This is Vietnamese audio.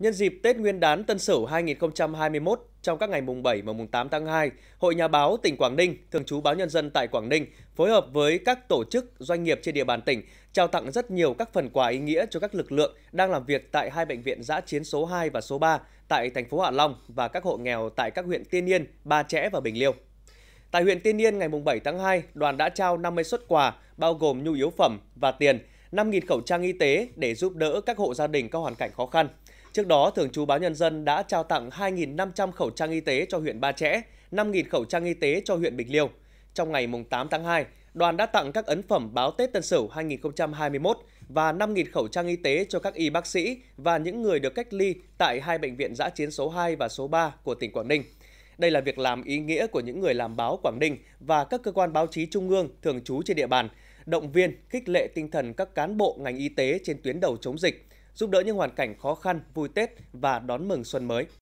Nhân dịp Tết Nguyên đán Tân Sửu 2021, trong các ngày mùng 7 và mùng 8 tháng 2, Hội Nhà báo tỉnh Quảng Ninh, Thường trú báo Nhân dân tại Quảng Ninh phối hợp với các tổ chức, doanh nghiệp trên địa bàn tỉnh trao tặng rất nhiều các phần quà ý nghĩa cho các lực lượng đang làm việc tại hai bệnh viện giã chiến số 2 và số 3 tại thành phố Hạ Long và các hộ nghèo tại các huyện Tiên Yên, Ba Chẽ và Bình Liêu. Tại huyện Tiên Yên ngày mùng 7 tháng 2, đoàn đã trao 50 xuất quà bao gồm nhu yếu phẩm và tiền, 5.000 khẩu trang y tế để giúp đỡ các hộ gia đình có hoàn cảnh khó khăn. Trước đó, Thường trú Báo Nhân dân đã trao tặng 2.500 khẩu trang y tế cho huyện Ba Chẽ, 5.000 khẩu trang y tế cho huyện Bình Liêu. Trong ngày 8 tháng 2, đoàn đã tặng các ấn phẩm báo Tết Tân Sửu 2021 và 5.000 khẩu trang y tế cho các y bác sĩ và những người được cách ly tại hai bệnh viện giã chiến số 2 và số 3 của tỉnh Quảng Ninh. Đây là việc làm ý nghĩa của những người làm báo Quảng Ninh và các cơ quan báo chí trung ương thường trú trên địa bàn, động viên, khích lệ tinh thần các cán bộ ngành y tế trên tuyến đầu chống dịch – giúp đỡ những hoàn cảnh khó khăn vui tết và đón mừng xuân mới